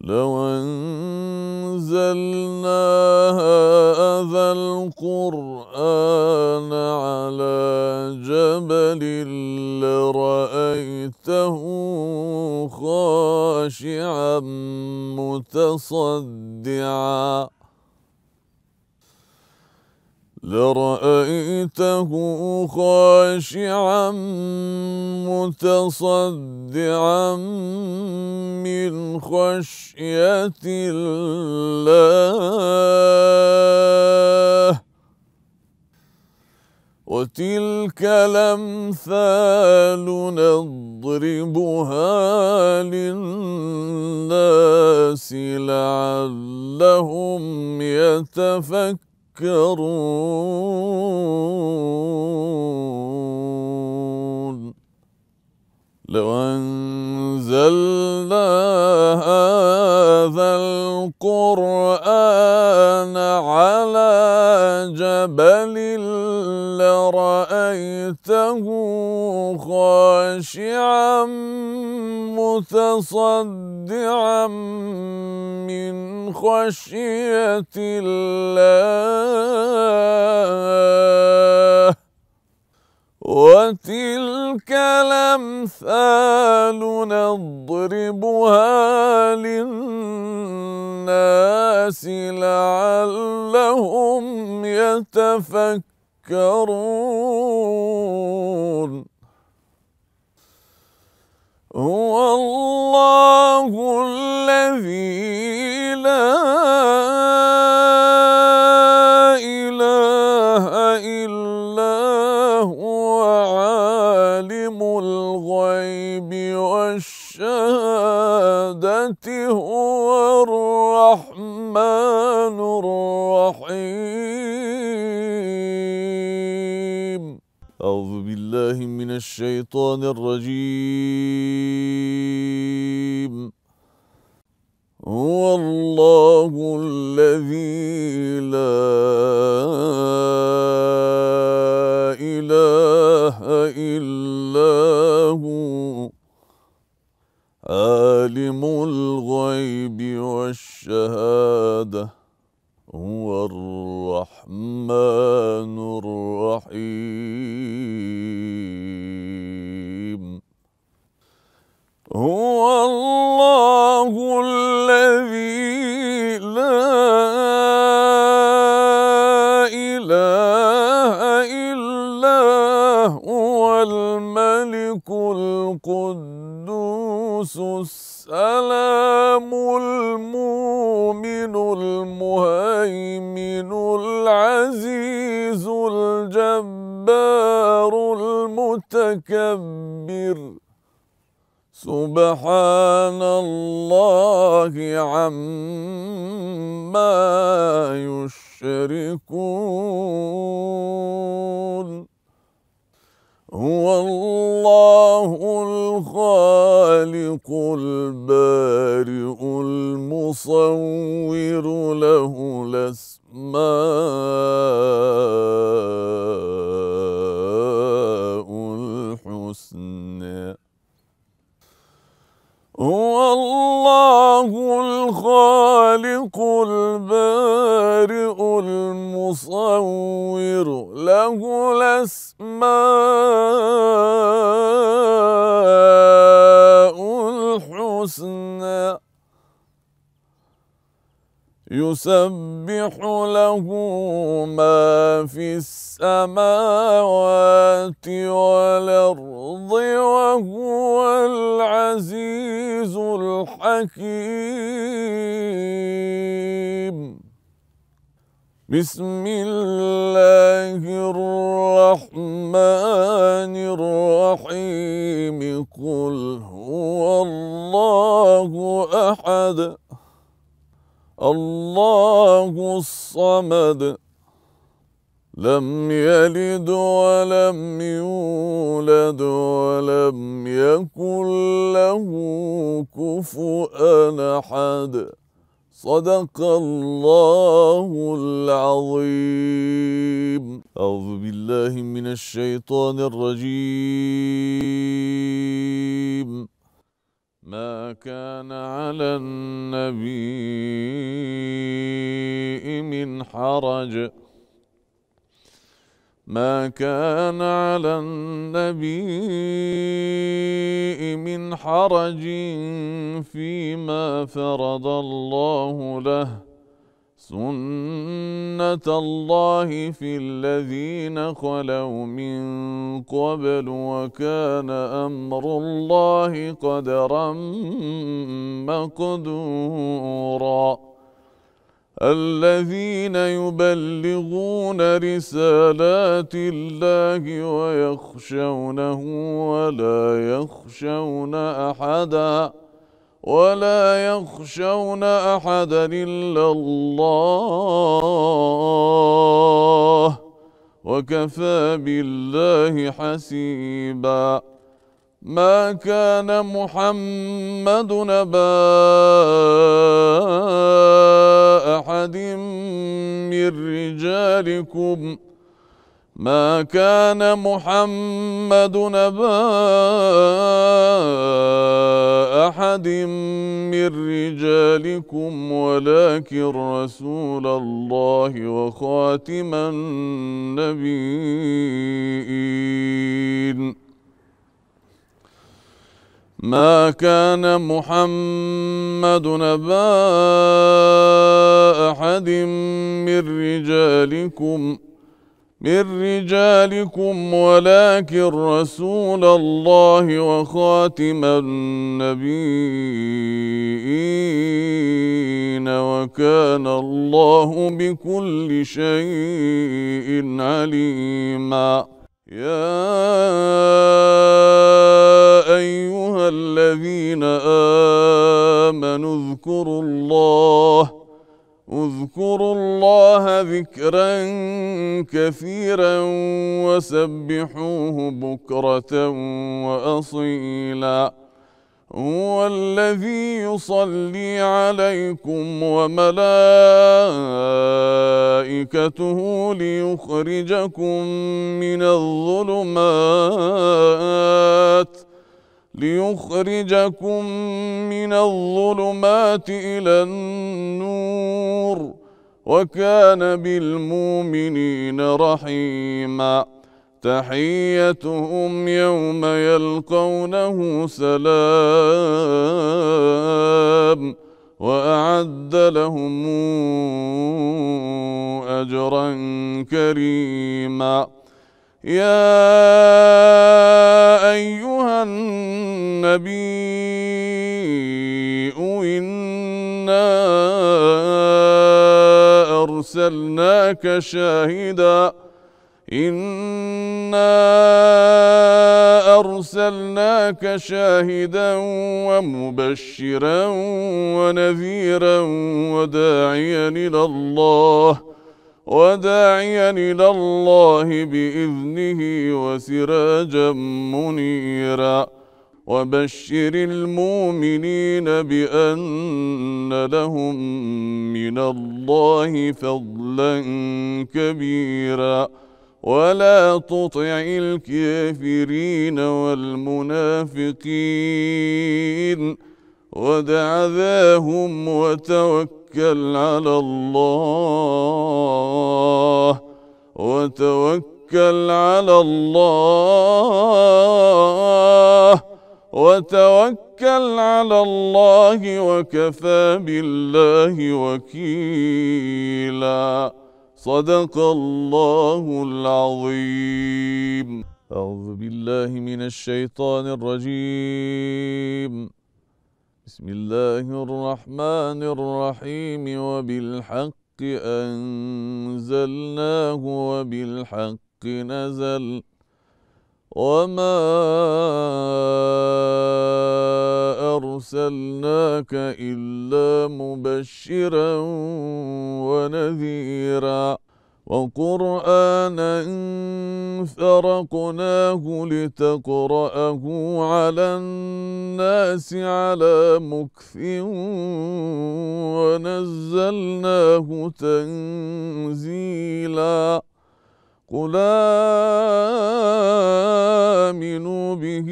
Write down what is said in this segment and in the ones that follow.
لو أنزلنا هذا القرآن على جبل لرأيته خاشعا متصدعا لرأيته خاشعا متصدعا من خشية الله وتلك الأمثال نضربها للناس لعلهم يتفكرون تذكرون لو أنزلنا هذا القرآن على جبل لرأيته خاشعا متصدعا من من خشية الله وتلك الأمثال نضربها للناس لعلهم يتفكرون هو الله الذي لا إله إلا هو عالم الغيب والشهادة هو الرحمن الرحيم أعوذ بالله من الشيطان الرجيم هو الله الذي لا إله إلا هو عالم الغيب والشهاده هو الرحمن الرحيم هو الله الذي لا إله إلا هو الملك القدوس السلام المؤمن المؤمن العزيز الجبار المتكبر سبحان الله عما يشركون هو الله الخالق البارئ المصور له الأسماء الحسنى هو الله الخالق البارئ المصور له الأسماء يسبح له ما في السماوات والأرض وهو العزيز الحكيم بسم الله الرحمن الرحيم قل هو الله أحد الله الصمد لم يلد ولم يولد ولم يكن له كفؤا أحد صدق الله العظيم أعوذ بالله من الشيطان الرجيم ما كان على النبي من حرج ما كان على النبي من حرج فيما فرض الله له سُنَّةَ اللَّهِ فِي الَّذِينَ خَلَوْا مِن قَبْلُ وَكَانَ أَمْرُ اللَّهِ قَدَرًا مَّقْدُورًا الذين يبلغون رسالات الله ويخشونه ولا يخشون أحداً ولا يخشون أحدا إلا الله وكفى بالله حسيبا ما كان محمد نبا أحد من رجالكم ما كان محمد نبا أحد من رجالكم ولكن رسول الله وخاتم النبيين ما كان محمد نبا أحد من رجالكم من رجالكم ولكن رسول الله وخاتم النبيين وكان الله بكل شيء عليما يا كثيرا وسبحوه بكرة وأصيلا هو الذي يصلي عليكم وملائكته ليخرجكم من الظلمات ليخرجكم من الظلمات إلى النور وكان بالمؤمنين رحيما تحيتهم يوم يلقونه سلام وأعد لهم أجرا كريما يا أيها النبي أرسلناك شاهدا إنا أرسلناك شاهدا ومبشرا ونذيرا وداعيا إلى الله وداعيا إلى الله بإذنه وسراجا منيراً وبشر المؤمنين بأن لهم من الله فضلا كبيرا ولا تطع الكافرين والمنافقين ودع ذاهم وتوكل على الله وتوكل على الله وتوكل على الله وكفى بالله وكيلا صدق الله العظيم أعوذ بالله من الشيطان الرجيم بسم الله الرحمن الرحيم وبالحق أنزلناه وبالحق نزل وما أرسلناك إلا مبشرا ونذيرا وقرآنا فرقناه لتقرأه على الناس على مكف ونزلناه تنزيلاً قل آمنوا به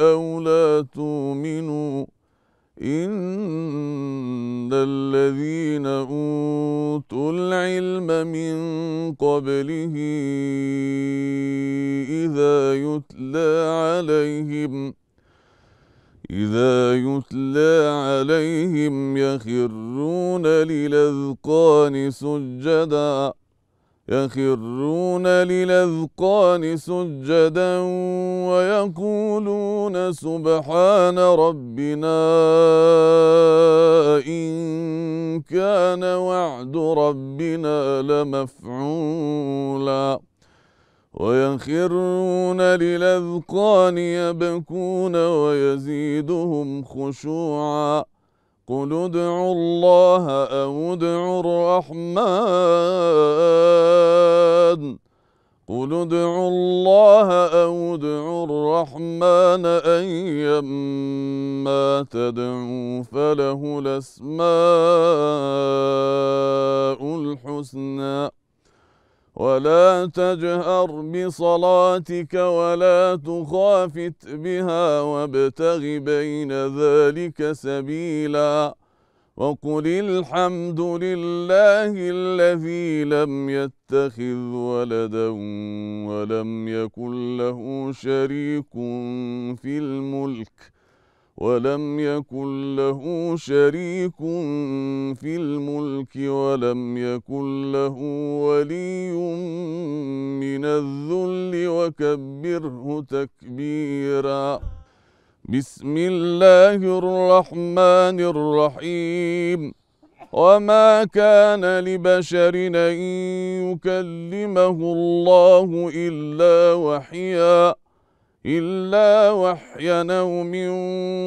أو لا تؤمنوا إن الذين أوتوا العلم من قبله إذا يتلى عليهم إذا يتلى عليهم يخرون للأذقان سجداً يخرون للأذقان سجدا ويقولون سبحان ربنا إن كان وعد ربنا لمفعولا ويخرون للأذقان يبكون ويزيدهم خشوعا قل ادعوا الله أو ادعوا الرحمن قل ادعوا الله أو ادعوا الرحمن أيما تدعوا فله الأسماء الحسنى ولا تجهر بصلاتك ولا تخافت بها وابتغ بين ذلك سبيلا وقل الحمد لله الذي لم يتخذ ولدا ولم يكن له شريك في الملك ولم يكن له شريك في الملك ولم يكن له ولي من الذل وكبره تكبيرا بسم الله الرحمن الرحيم وما كان لبشر ان يكلمه الله الا وحيا إلا وحي نوم من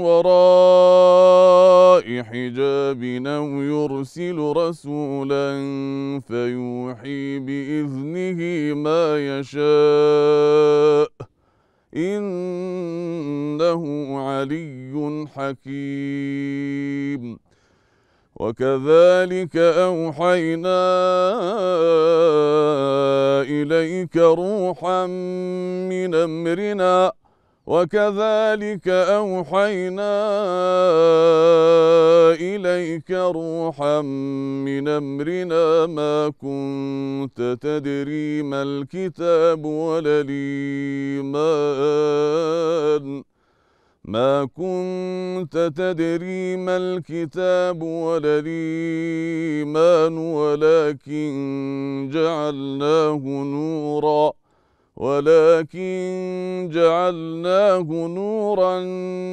وراء حجاب أو يرسل رسولا فيوحي بإذنه ما يشاء إنه علي حكيم وكذلك أوحينا إليك روحا من أمرنا وكذلك أوحينا إليك روحا من أمرنا ما كنت تدري ما الكتاب ولا الإيمان ما كنت تدري ما الكتاب ولا الإيمان ولكن جعلناه نورا ولكن جعلناه نورا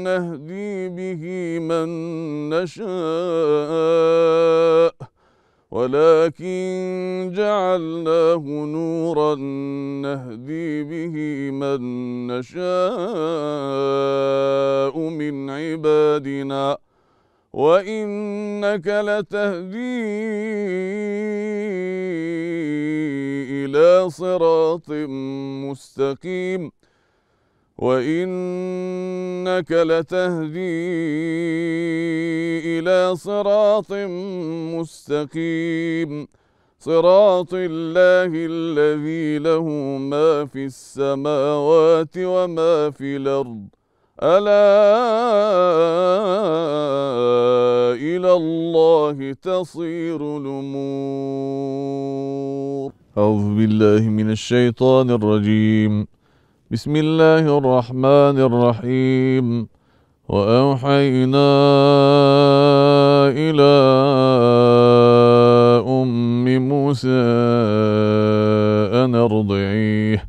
نهدي به من نشاء ولكن جعلناه نورا نهدي به من نشاء من عبادنا وإنك لتهدي إلى صراط مستقيم وإنك لتهدي إلى صراط مستقيم صراط الله الذي له ما في السماوات وما في الأرض ألا إلى الله تصير الأمور أعوذ بالله من الشيطان الرجيم بسم الله الرحمن الرحيم وأوحينا إلى أم موسى أن أرضعيه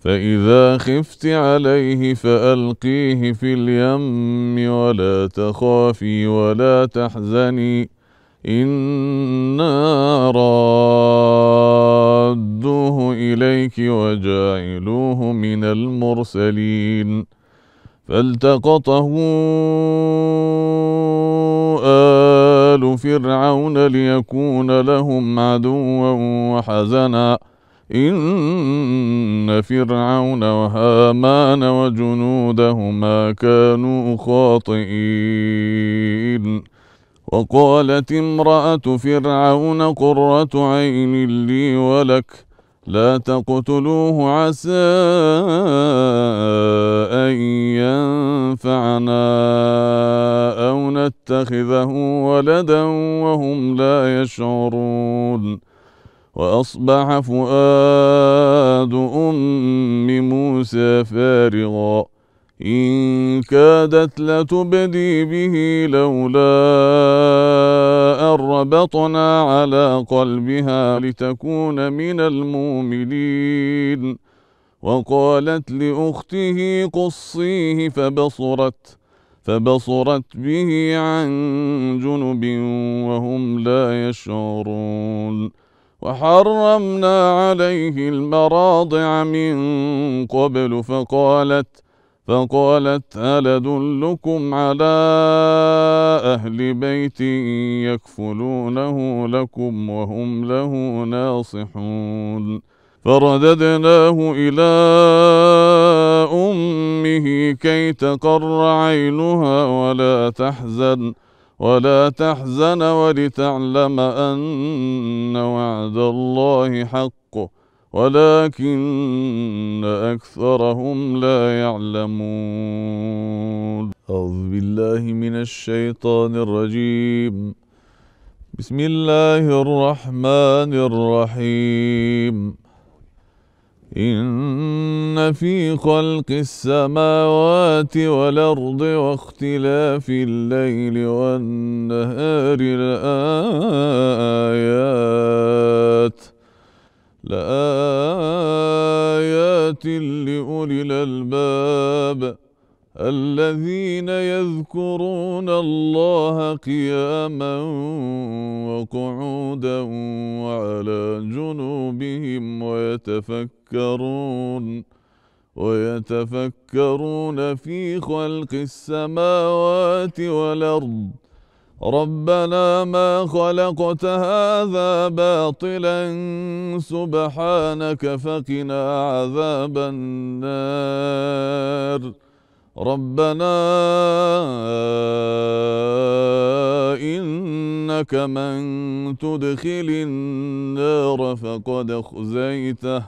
فإذا خفت عليه فألقيه في اليم ولا تخافي ولا تحزني إنا رادوه إليك وجاعلوه من المرسلين فالتقطه آل فرعون ليكون لهم عدوا وحزنا إن فرعون وهامان وجنودهما كانوا خاطئين وقالت امرأة فرعون قرة عين لي ولك لا تقتلوه عسى أن ينفعنا أو نتخذه ولدا وهم لا يشعرون وأصبح فؤاد أم موسى فارغاً إن كادت لتبدي به لولا أربطنا على قلبها لتكون من المؤمنين وقالت لأخته قصيه فبصرت فبصرت به عن جنب وهم لا يشعرون وحرمنا عليه المراضع من قبل فقالت فقالت هل أدلكم على أهل بيت يكفلونه لكم وهم له ناصحون فرددناه إلى أمه كي تقر عينها ولا تحزن ولا تحزن ولتعلم أن وعد الله حق ولكن أكثرهم لا يعلمون أعوذ بالله من الشيطان الرجيم بسم الله الرحمن الرحيم إن في خلق السماوات والأرض واختلاف الليل والنهار لآيات لآيات لأولي الألباب الذين يذكرون الله قياما وقعودا وعلى جنوبهم ويتفكرون ويتفكرون في خلق السماوات والأرض ربنا ما خلقت هذا باطلا سبحانك فقنا عذاب النار ربنا إنك من تدخل النار فقد خزيته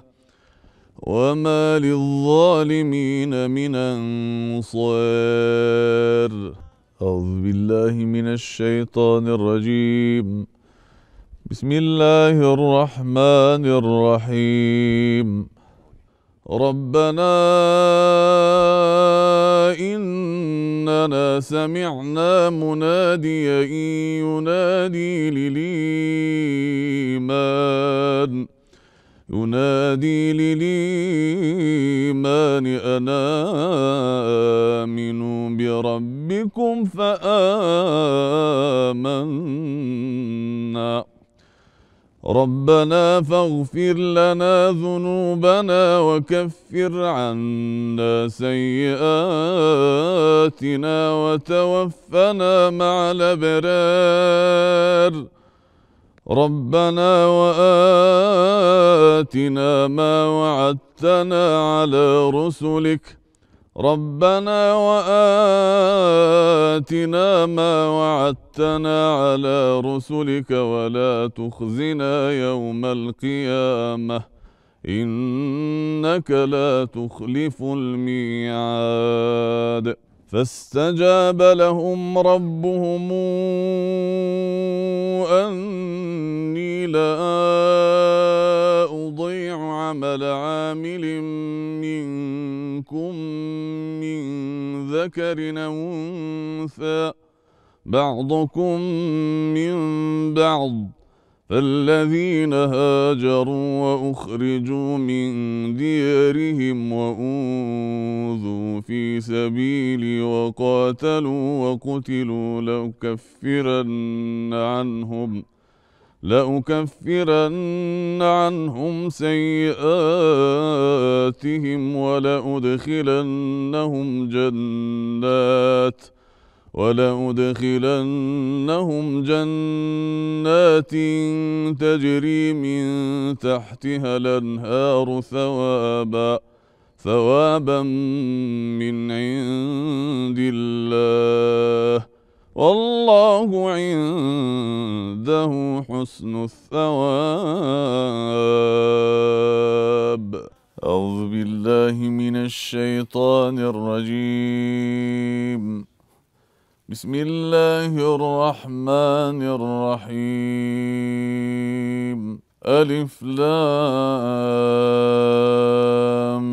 وما للظالمين من أنصار أعوذ بالله من الشيطان الرجيم بسم الله الرحمن الرحيم ربنا إننا سمعنا مناديا ينادي للإيمان ينادي للإيمان أنا آمن بربكم فآمنا ربنا فاغفر لنا ذنوبنا وكفر عنا سيئاتنا وتوفنا مع الأبرار ربنا وآتنا ما وعدتنا على رسلك ربنا وآتنا ما وعدتنا على رسلك ولا تخزنا يوم القيامة إنك لا تخلف الميعاد فاستجاب لهم ربهم أني لا أضيع عمل عامل منكم من ذكر أو أنثى بعضكم من بعض فالذين هاجروا وأخرجوا من ديارهم وأوذوا في سبيلي وقاتلوا وقتلوا لأكفرن عنهم لأكفرن عنهم سيئاتهم ولأدخلنهم جنات ۖ ولأدخلنهم جنات تجري من تحتها الأنهار ثوابا ثوابا من عند الله والله عنده حسن الثواب أعوذ بالله من الشيطان الرجيم بسم الله الرحمن الرحيم ألف لام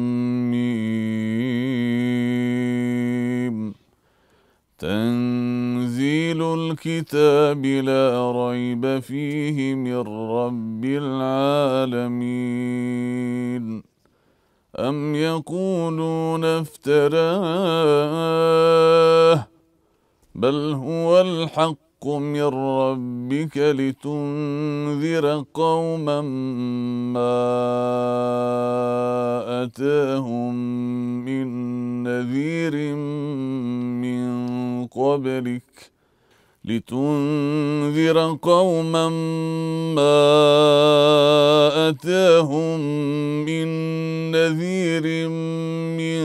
ميم تنزيل الكتاب لا ريب فيه من رب العالمين أم يقولون افتراه بل هو الحق من ربك لتنذر قوما ما أتاهم من نذير من قبلك لتنذر قوما ما أتاهم من نذير من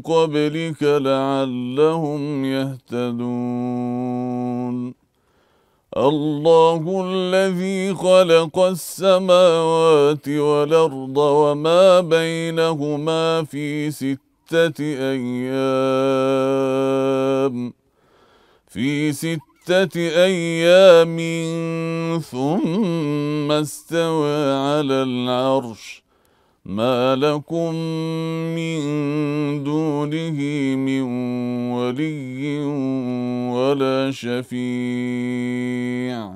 قبلك لعلهم يهتدون الله الذي خلق السماوات والأرض وما بينهما في ستة أيام في ستة ستة أيام ثم استوى على العرش ما لكم من دونه من ولي ولا شفيع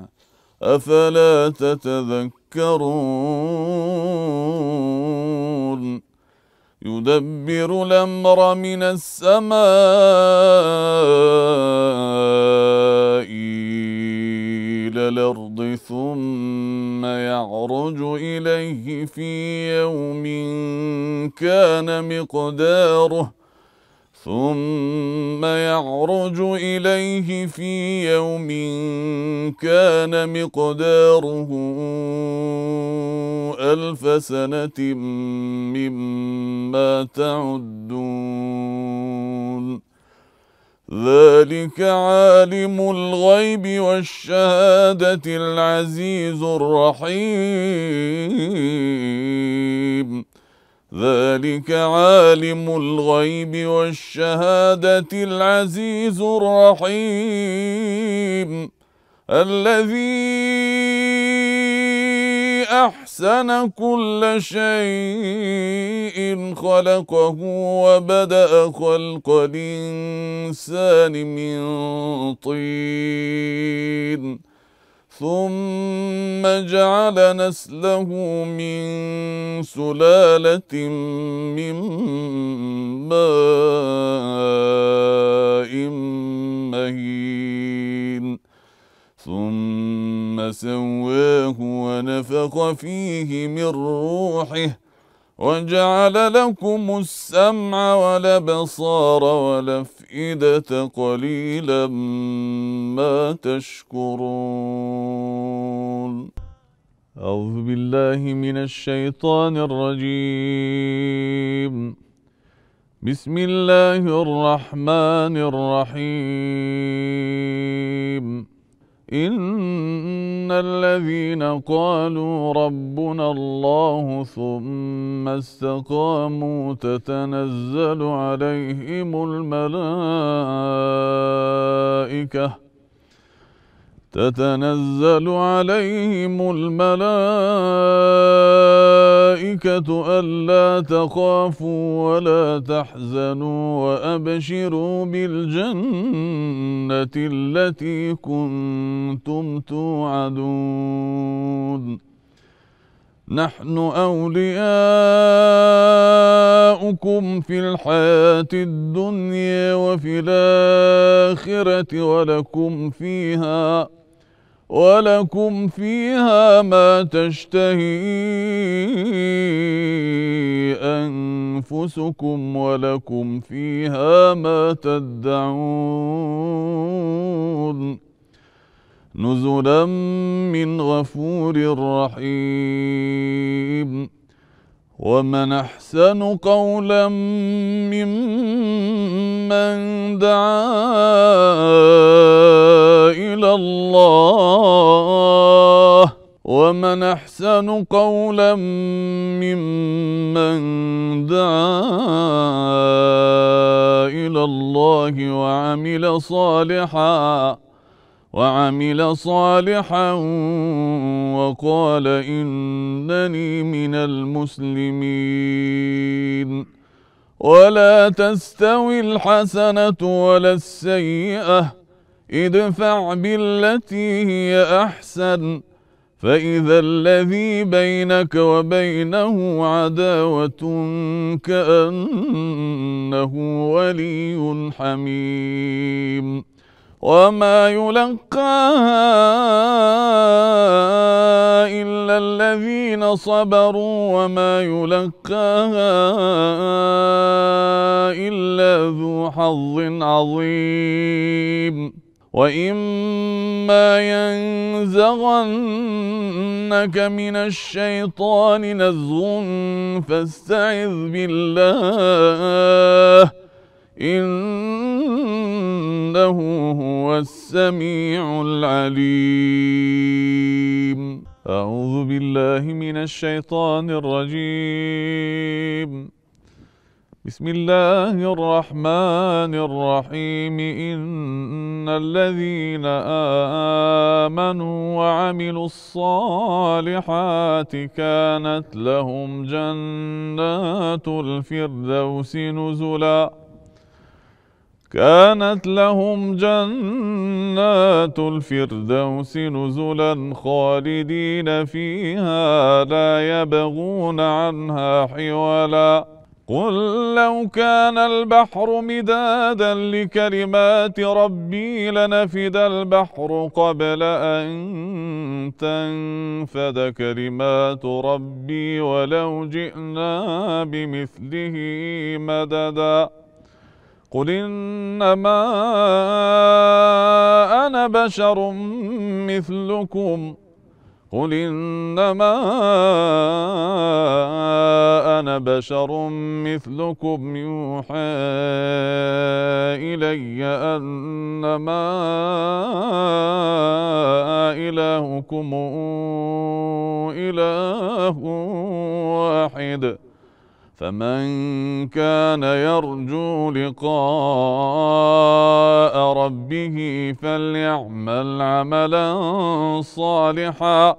أفلا تتذكرون يدبر الأمر من السماء إلى الأرض ثم يعرج إليه في يوم كان مقداره ثم يعرج إليه في يوم كان مقداره ألف سنة مما تعدون ذلك عالم الغيب والشهادة العزيز الرحيم ذلك عالم الغيب والشهادة العزيز الرحيم الذي أحسن كل شيء خلقه وبدأ خلق الإنسان من طين ثم جعل نسله من سلالة من ماء مهين ثم سواه ونفخ فيه من روحه وجعل لكم السمع والأبصار والأفئدة قليلا ما تشكرون أعوذ بالله من الشيطان الرجيم بسم الله الرحمن الرحيم إن الذين قالوا ربنا الله ثم استقاموا تتنزل عليهم الملائكة تتنزل عليهم الملائكة ألا تخافوا ولا تحزنوا وأبشروا بالجنة التي كنتم توعدون نحن أولياؤكم في الحياة الدنيا وفي الآخرة ولكم فيها ولكم فيها ما تشتهي أنفسكم ولكم فيها ما تدعون نزلا من غفور رحيم ومن أحسن قولا ممن دعا إلى الله ومن أحسن قولا ممن دعا إلى الله وعمل صالحاً وعمل صالحا وقال إنني من المسلمين ولا تستوي الحسنة ولا السيئة ادفع بالتي هي أحسن فإذا الذي بينك وبينه عداوة كأنه ولي حميم وما يلقاها إلا الذين صبروا وما يلقاها إلا ذو حظ عظيم وإما ينزغنك من الشيطان نزغ فاستعذ بالله إنه هو السميع العليم أعوذ بالله من الشيطان الرجيم بسم الله الرحمن الرحيم إن الذين آمنوا وعملوا الصالحات كانت لهم جنات الفردوس نزلاً كانت لهم جنات الفردوس نزلا خالدين فيها لا يبغون عنها حولا قل لو كان البحر مدادا لكلمات ربي لنفد البحر قبل أن تنفد كلمات ربي ولو جئنا بمثله مددا قل إنما أنا بشر مثلكم قل إنما أنا بشر مثلكم يوحى إلي أنما إلهكم إله واحد فمن كان يرجو لقاء ربه فليعمل عملا صالحا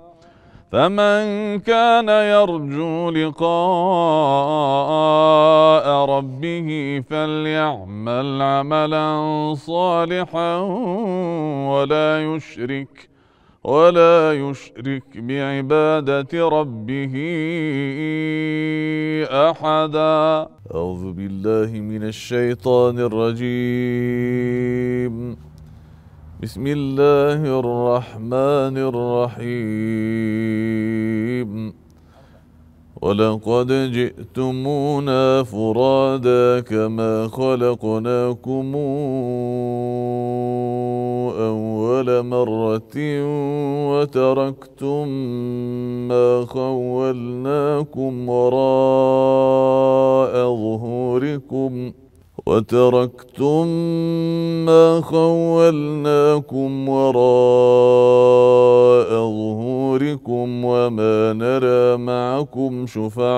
فمن كان يرجو لقاء ربه فليعمل عملا صالحا ولا يشرك ولا يشرك بعبادة ربه أحدا أعوذ بالله من الشيطان الرجيم بسم الله الرحمن الرحيم ولقد جئتمونا فرادا كما خلقناكم أول مرة وتركتم ما خولناكم وراء ظهوركم ۖ وتركتم ما خولناكم وراء ظهوركم وما نرى معكم شفعاءكم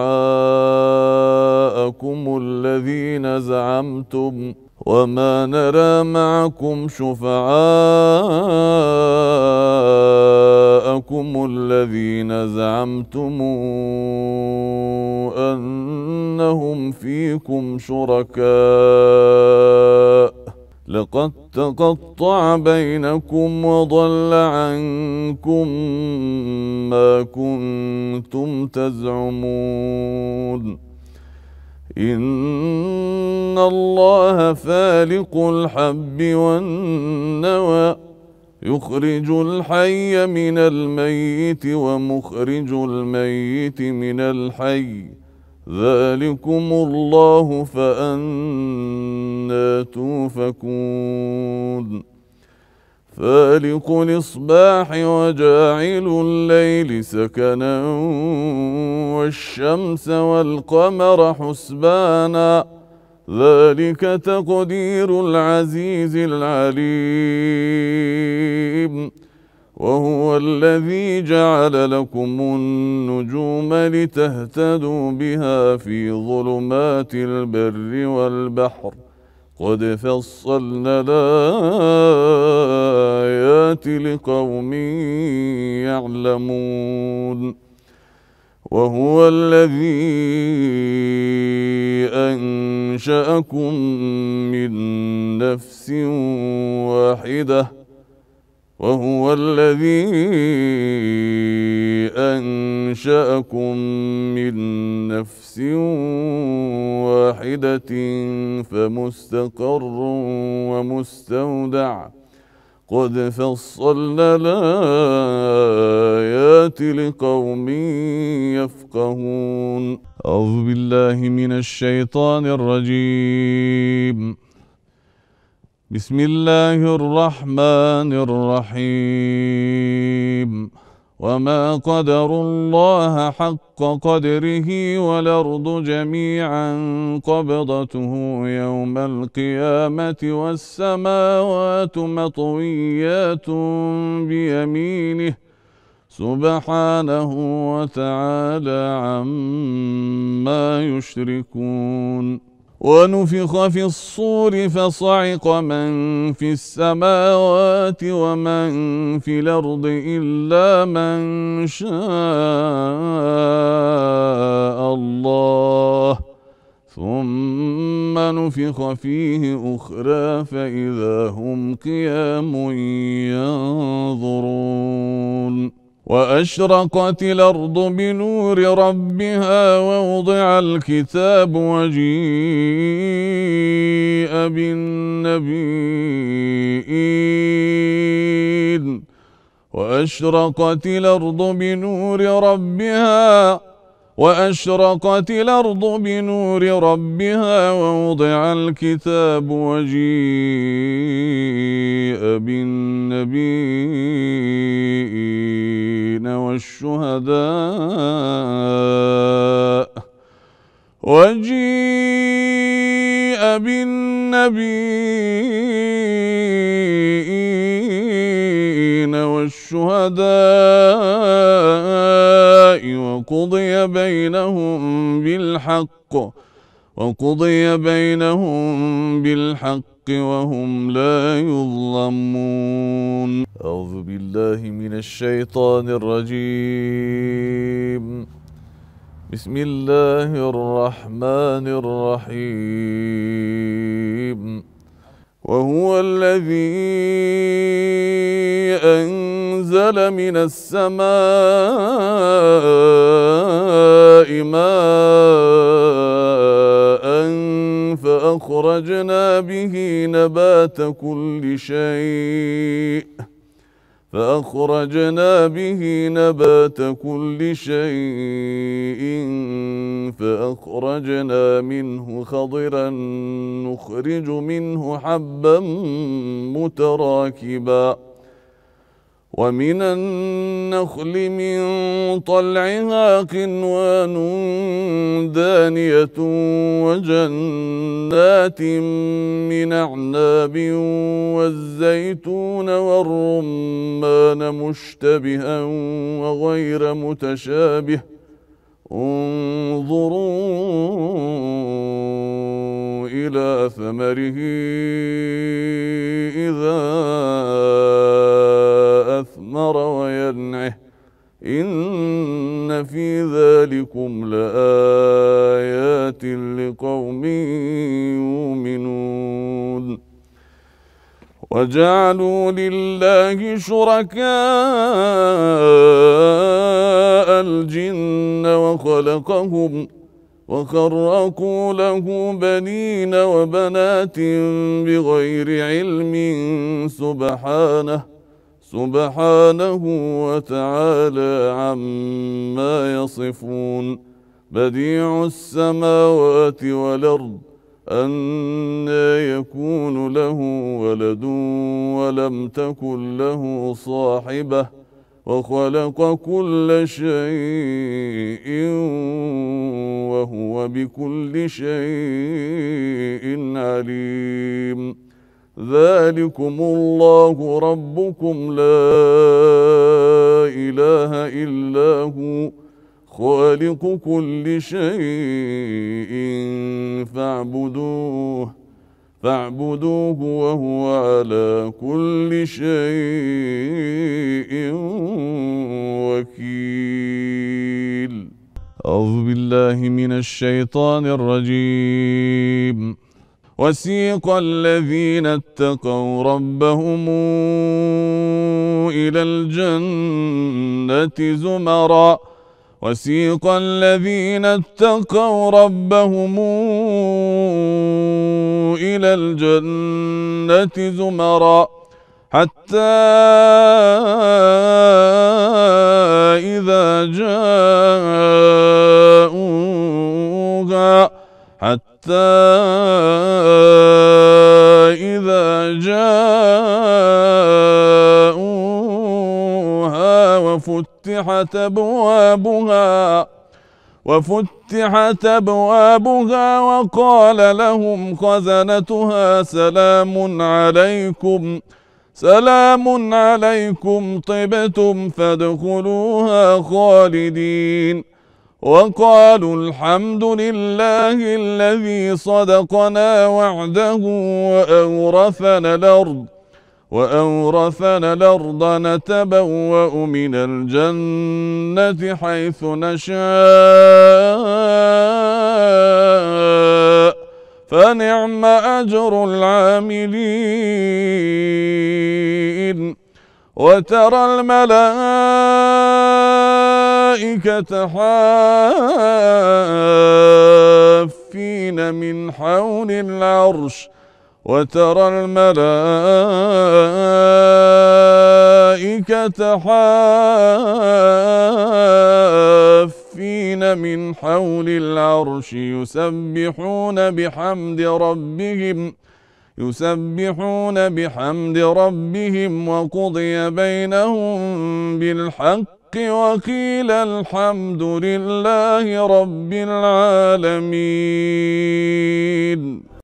الذين زعمتم ۖ وما نرى معكم شفعاءكم الذين زعمتم انهم فيكم شركاء لقد تقطع بينكم وضل عنكم ما كنتم تزعمون إن الله فالق الحب والنوى يخرج الحي من الميت ومخرج الميت من الحي ذلكم الله فأنا توفكون فالق الإصباح وجاعل الليل سكنا والشمس والقمر حسبانا ذلك تقدير العزيز العليم وهو الذي جعل لكم النجوم لتهتدوا بها في ظلمات البر والبحر قد فصلنا الآيات لقوم يعلمون وهو الذي أنشأكم من نفس واحده وهو الذي أنشأكم من نفس واحدة فمستقر ومستودع قد فصلنا الآيات لقوم يفقهون أعوذ بالله من الشيطان الرجيم بسم الله الرحمن الرحيم وما قدر الله حق قدره والأرض جميعا قبضته يوم القيامة والسماوات مطويات بيمينه سبحانه وتعالى عما يشركون ونفخ في الصور فصعق من في السماوات ومن في الأرض إلا من شاء الله ثم نفخ فيه أخرى فإذا هم قيام ينظرون وأشرقت الأرض بنور ربها ووضع الكتاب وجيء بالنبيين وأشرقت الأرض بنور ربها وأشرقت الأرض بنور ربها ووضع الكتاب وجيء بالنبيين والشهداء وجيء بالنبيين والشهداء وقضي بينهم بالحق وقضي بينهم بالحق وهم لا يظلمون أعوذ بالله من الشيطان الرجيم بسم الله الرحمن الرحيم وهو الذي أنزل من السماء ماء فأخرجنا به نبات كل شيء فأخرجنا به نبات كل شيء فأخرجنا منه خضرا نخرج منه حبا متراكبا ومن النخل من طلعها قنوان دانية وجنات من أعناب والزيتون والرمان مشتبها وغير متشابه انظروا إلى ثمره إذا يَنْعِهِ إن في ذلكم لآيات لقوم يؤمنون وجعلوا لله شركاء الجن وخلقهم وخرقوا له بنين وبنات بغير علم سبحانه سبحانه وتعالى عما يصفون بديع السماوات والأرض ان يكون له ولد ولم تكن له صاحبة وخلق كل شيء وهو بكل شيء عليم ذلكم الله ربكم لا إله إلا هو خالق كل شيء فاعبدوه فاعبدوه وهو على كل شيء وكيل أعوذ بالله من الشيطان الرجيم وسيق الذين اتقوا ربهم إلى الجنة زمرا وسيق الذين اتقوا ربهم إلى الجنة زمرا حتى إذا جاءوها حتى حتى إذا جاءوها وفتحت أبوابها وفتحت أبوابها وقال لهم خزنتها سلام عليكم سلام عليكم طبتم فادخلوها خالدين وقالوا الحمد لله الذي صدقنا وعده وأورثنا الأرض وأورثنا الأرض نتبوأ من الجنة حيث نشاء فنعم أجر العاملين وترى الملائكة حافين من حول العرش وترى الملائكة حافين من حول العرش يسبحون بحمد ربهم ۖ يسبحون بحمد ربهم وقضي بينهم بالحق وقيل الحمد لله رب العالمين